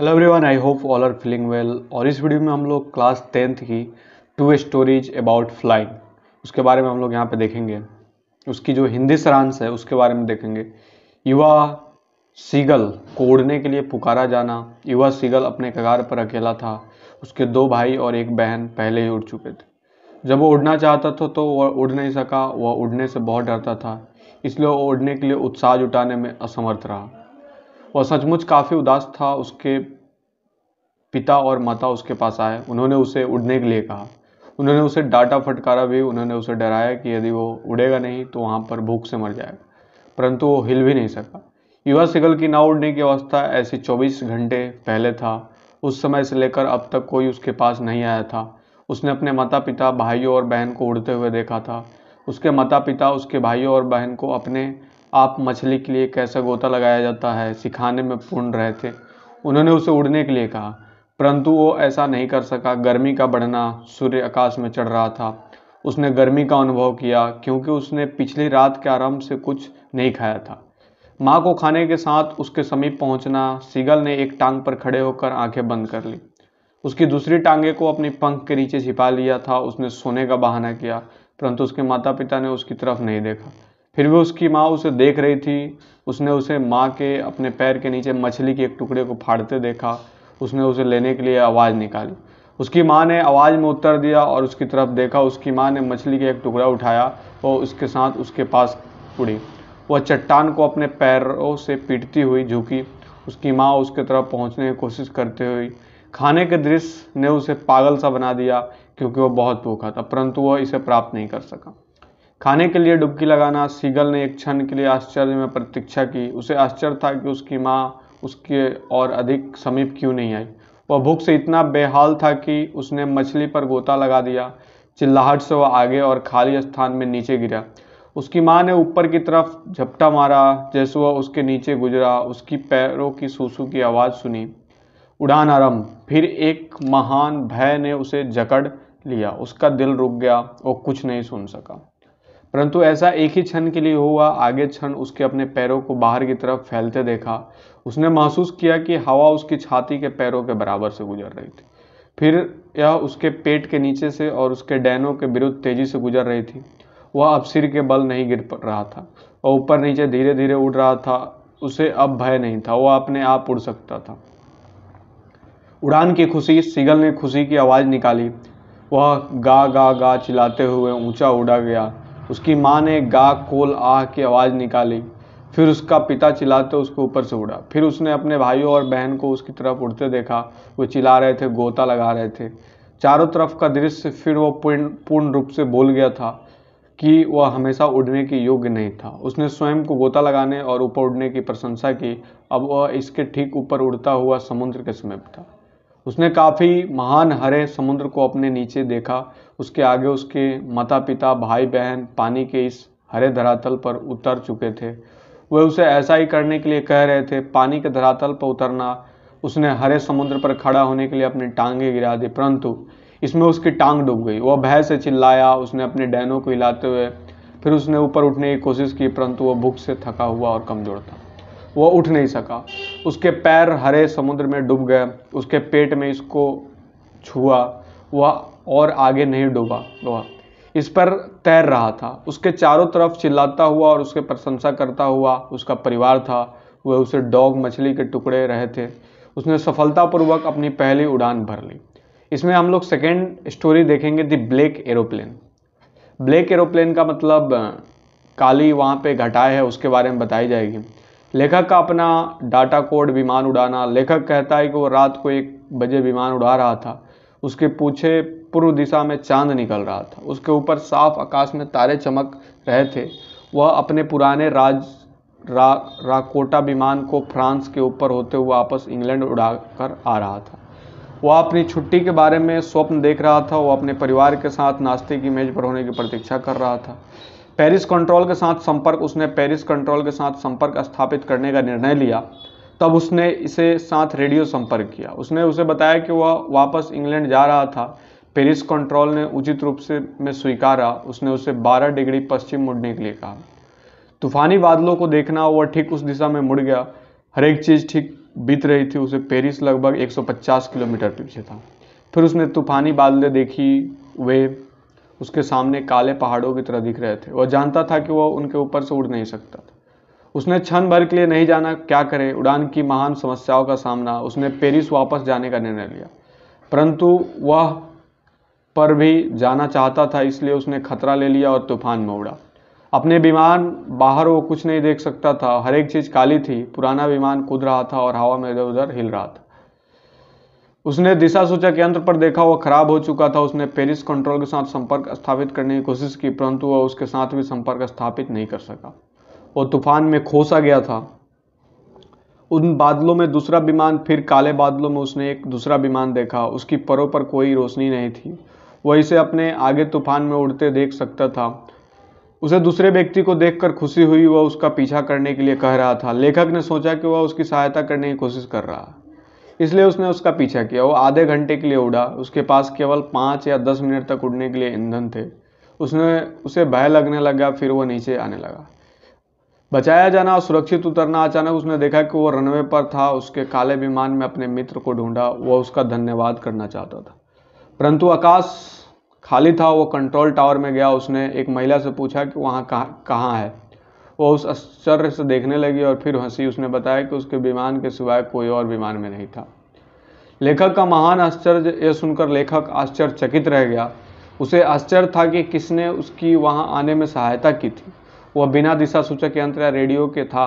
hello everyone I hope all are feeling well और इस video में हम लोग क्लास टेंथ की टू स्टोरीज अबाउट फ्लाइंग उसके बारे में हम लोग यहाँ पे देखेंगे उसकी जो हिंदी सरांश है उसके बारे में देखेंगे युवा सीगल को उड़ने के लिए पुकारा जाना युवा सीगल अपने कगार पर अकेला था उसके दो भाई और एक बहन पहले ही उड़ चुके थे जब वो उड़ना चाहता था तो वह उड़ नहीं सका वह उड़ने से बहुत डरता था इसलिए वो उड़ने के लिए उत्साह जुटाने में असमर्थ रहा वह सचमुच काफ़ी उदास था उसके पिता और माता उसके पास आए उन्होंने उसे उड़ने के लिए कहा उन्होंने उसे डांटा फटकारा भी उन्होंने उसे डराया कि यदि वो उड़ेगा नहीं तो वहाँ पर भूख से मर जाएगा परंतु वो हिल भी नहीं सका युवा सिगल की ना उड़ने की अवस्था ऐसी 24 घंटे पहले था उस समय से लेकर अब तक कोई उसके पास नहीं आया था उसने अपने माता पिता भाइयों और बहन को उड़ते हुए देखा था उसके माता पिता उसके भाइयों और बहन को अपने आप मछली के लिए कैसा गोता लगाया जाता है सिखाने में पूर्ण रहे थे उन्होंने उसे उड़ने के लिए कहा परंतु वो ऐसा नहीं कर सका गर्मी का बढ़ना सूर्य आकाश में चढ़ रहा था उसने गर्मी का अनुभव किया क्योंकि उसने पिछली रात के आराम से कुछ नहीं खाया था माँ को खाने के साथ उसके समीप पहुँचना सीगल ने एक टांग पर खड़े होकर आंखें बंद कर ली उसकी दूसरी टांगे को अपने पंख के नीचे छिपा लिया था उसने सोने का बहाना किया परंतु उसके माता पिता ने उसकी तरफ नहीं देखा फिर भी उसकी माँ उसे देख रही थी उसने उसे माँ के अपने पैर के नीचे मछली के एक टुकड़े को फाड़ते देखा उसने उसे लेने के लिए आवाज़ निकाली उसकी माँ ने आवाज़ में उत्तर दिया और उसकी तरफ देखा उसकी माँ ने मछली के एक टुकड़ा उठाया और उसके साथ उसके पास उड़ी वह चट्टान को अपने पैरों से पीटती हुई झुकी उसकी माँ उसके तरफ पहुँचने की कोशिश करते हुए खाने के दृश्य ने उसे पागल सा बना दिया क्योंकि वह बहुत भूखा था परंतु वह इसे प्राप्त नहीं कर सका खाने के लिए डुबकी लगाना सीगल ने एक क्षण के लिए आश्चर्य में प्रतीक्षा की उसे आश्चर्य था कि उसकी माँ उसके और अधिक समीप क्यों नहीं आई वह भूख से इतना बेहाल था कि उसने मछली पर गोता लगा दिया चिल्लाहट से वह आगे और खाली स्थान में नीचे गिरा उसकी माँ ने ऊपर की तरफ झपटा मारा जैसे वह उसके नीचे गुजरा उसकी पैरों की सूसू की आवाज़ सुनी उड़ान आरंभ फिर एक महान भय ने उसे जकड़ लिया उसका दिल रुक गया वो कुछ नहीं सुन सका परंतु ऐसा एक ही क्षण के लिए हुआ आगे क्षण उसके अपने पैरों को बाहर की तरफ फैलते देखा उसने महसूस किया कि हवा उसकी छाती के पैरों के बराबर से गुजर रही थी फिर यह उसके पेट के नीचे से और उसके डैनों के विरुद्ध तेजी से गुजर रही थी वह अब सिर के बल नहीं गिर रहा था वह ऊपर नीचे धीरे धीरे उड़ रहा था उसे अब भय नहीं था वह अपने आप उड़ सकता था उड़ान की खुशी सिगल ने खुशी की आवाज़ निकाली वह गा गा गा चिल्लाते हुए ऊंचा उड़ा गया उसकी माँ ने गा कोल आह की आवाज़ निकाली फिर उसका पिता चिल्लाते उसको ऊपर से उड़ा फिर उसने अपने भाइयों और बहन को उसकी तरफ उड़ते देखा वो चिल्ला रहे थे गोता लगा रहे थे चारों तरफ का दृश्य फिर वो पूर्ण पूर्ण रूप से बोल गया था कि वह हमेशा उड़ने के योग्य नहीं था उसने स्वयं को गोता लगाने और ऊपर उड़ने की प्रशंसा की अब वह इसके ठीक ऊपर उड़ता हुआ समुद्र के समीप था उसने काफ़ी महान हरे समुद्र को अपने नीचे देखा उसके आगे उसके माता पिता भाई बहन पानी के इस हरे धरातल पर उतर चुके थे वह उसे ऐसा ही करने के लिए कह रहे थे पानी के धरातल पर उतरना उसने हरे समुद्र पर खड़ा होने के लिए अपनी टांगें गिरा दी परंतु इसमें उसकी टांग डूब गई वह भय से चिल्लाया उसने अपने डैनों को हिलाते हुए फिर उसने ऊपर उठने की कोशिश की परंतु वह भूख से थका हुआ और कमज़ोर था वह उठ नहीं सका उसके पैर हरे समुद्र में डूब गए उसके पेट में इसको छुआ वह और आगे नहीं डूबा वह इस पर तैर रहा था उसके चारों तरफ चिल्लाता हुआ और उसके प्रशंसा करता हुआ उसका परिवार था वह उसे डॉग मछली के टुकड़े रहे थे उसने सफलतापूर्वक अपनी पहली उड़ान भर ली इसमें हम लोग सेकेंड स्टोरी देखेंगे the black aeroplane black aeroplane का मतलब काली वहाँ पे घटाए है उसके बारे में बताई जाएगी लेखक का अपना डाटा कोड विमान उड़ाना लेखक कहता है कि वो रात को एक बजे विमान उड़ा रहा था उसके पूछे पूर्व दिशा में चांद निकल रहा था उसके ऊपर साफ आकाश में तारे चमक रहे थे वह अपने पुराने राज रा, राकोटा विमान को फ्रांस के ऊपर होते हुए वापस इंग्लैंड उड़ाकर आ रहा था वह अपनी छुट्टी के बारे में स्वप्न देख रहा था वह अपने परिवार के साथ नाश्ते की मेज़ पर होने की प्रतीक्षा कर रहा था पेरिस कंट्रोल के साथ संपर्क उसने पेरिस कंट्रोल के साथ संपर्क स्थापित करने का निर्णय लिया तब उसने इसे साथ रेडियो संपर्क किया उसने उसे बताया कि वह वापस इंग्लैंड जा रहा था पेरिस कंट्रोल ने उचित रूप से में स्वीकारा उसने उसे 12 डिग्री पश्चिम मुड़ने के लिए कहा तूफानी बादलों को देखना वह ठीक उस दिशा में मुड़ गया हर एक चीज़ ठीक बीत रही थी उसे पेरिस लगभग 150 किलोमीटर पीछे था फिर उसने तूफानी बादलें देखी वे उसके सामने काले पहाड़ों की तरह दिख रहे थे वह जानता था कि वह उनके ऊपर से उड़ नहीं सकता उसने क्षण भर के लिए नहीं जाना क्या करे उड़ान की महान समस्याओं का सामना उसने पेरिस वापस जाने का निर्णय लिया परंतु वह पर भी जाना चाहता था इसलिए उसने खतरा ले लिया और तूफान में उड़ा अपने विमान बाहर वो कुछ नहीं देख सकता था हर एक चीज़ काली थी पुराना विमान कूद रहा था और हवा में इधर उधर हिल रहा था उसने दिशा सूचक यंत्र पर देखा वह खराब हो चुका था उसने पेरिस कंट्रोल के साथ संपर्क स्थापित करने की कोशिश की परंतु वह उसके साथ भी संपर्क स्थापित नहीं कर सका और तूफान में खोसा गया था उन बादलों में दूसरा विमान फिर काले बादलों में उसने एक दूसरा विमान देखा उसकी परों पर कोई रोशनी नहीं थी वह इसे अपने आगे तूफान में उड़ते देख सकता था उसे दूसरे व्यक्ति को देखकर खुशी हुई वह उसका पीछा करने के लिए कह रहा था लेखक ने सोचा कि वह उसकी सहायता करने की कोशिश कर रहा इसलिए उसने उसका पीछा किया वो आधे घंटे के लिए उड़ा उसके पास केवल पाँच या दस मिनट तक उड़ने के लिए ईंधन थे उसने उसे भय लगने लगा फिर वो नीचे आने लगा बचाया जाना और सुरक्षित उतरना अचानक उसने देखा कि वो रनवे पर था उसके काले विमान में अपने मित्र को ढूंढा वह उसका धन्यवाद करना चाहता था परंतु आकाश खाली था वो कंट्रोल टावर में गया उसने एक महिला से पूछा कि वहाँ कहाँ कहाँ है वह उस आश्चर्य से देखने लगी और फिर हंसी उसने बताया कि उसके विमान के सिवाय कोई और विमान में नहीं था लेखक का महान आश्चर्य यह सुनकर लेखक आश्चर्यचकित रह गया उसे आश्चर्य था कि किसने उसकी वहाँ आने में सहायता की थी वह बिना दिशा सूचक यंत्र या रेडियो के था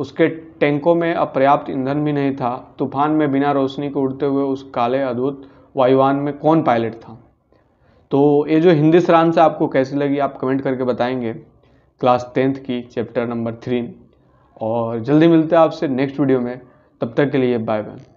उसके टैंकों में अपर्याप्त ईंधन भी नहीं था तूफान में बिना रोशनी के उड़ते हुए उस काले अद्भुत वायुवान में कौन पायलट था तो ये जो हिंदी से आपको कैसी लगी आप कमेंट करके बताएंगे क्लास टेंथ की चैप्टर नंबर थ्री और जल्दी मिलते हैं आपसे नेक्स्ट वीडियो में तब तक के लिए बाय बाय